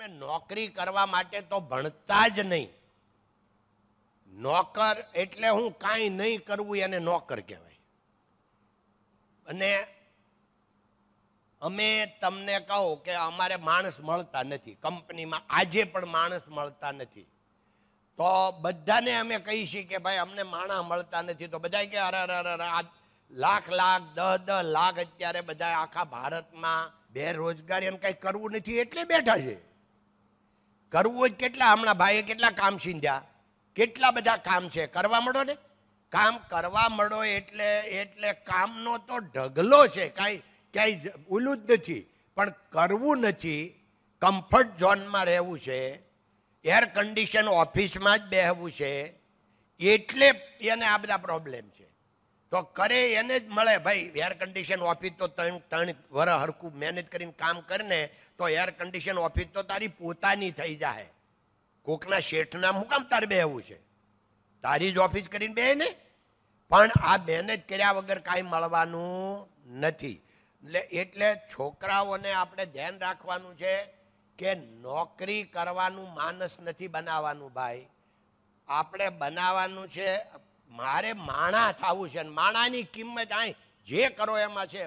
તમે નોકરી કરવા માટે તો ભણતા જ નહીં નોકર એટલે હું કાંઈ નહીં કરવું એને નોકર કહેવાય અને અમે તમને કહું કે અમારે માણસ મળતા નથી કંપનીમાં આજે પણ માણસ મળતા નથી તો બધાને અમે કહી છીએ કે ભાઈ અમને માણસ મળતા નથી તો બધા કે અરે અરે અરે આ લાખ લાખ દહ દહ લાખ અત્યારે બધા આખા ભારતમાં બેરોજગારી એમ કંઈ કરવું નથી એટલે બેઠા છે કરવું હોય કેટલા હમણાં ભાઈએ કેટલા કામ સીંધ્યા કેટલા બધા કામ છે કરવા મળો ને કામ કરવા મળો એટલે એટલે કામનો તો ઢગલો છે કાંઈ ક્યાંય ઓલું જ નથી પણ કરવું નથી કમ્ફર્ટ ઝોનમાં રહેવું છે એર કન્ડિશન ઓફિસમાં જ બેહવું છે એટલે એને આ બધા પ્રોબ્લેમ છે તો કરે એને જ મળે ભાઈ એર કન્ડિશન ઓફિસ તો ત્રણ ત્રણ વર હરખું મહેનત કરીને કામ કરીને તો એર કન્ડિશન ઓફિસ તો તારી પોતાની થઈ જાય કોકના શેઠના મુકામ તારે બેહવું છે તારી જ ઓફિસ કરીને બે ને પણ આ મહેનત કર્યા વગર કાંઈ મળવાનું નથી એટલે એટલે છોકરાઓને આપણે ધ્યાન રાખવાનું છે કે નોકરી કરવાનું માનસ નથી બનાવવાનું ભાઈ આપણે બનાવવાનું છે મારે માણા થવું છે માણાની કિંમત અહીં જે કરો એમાં છે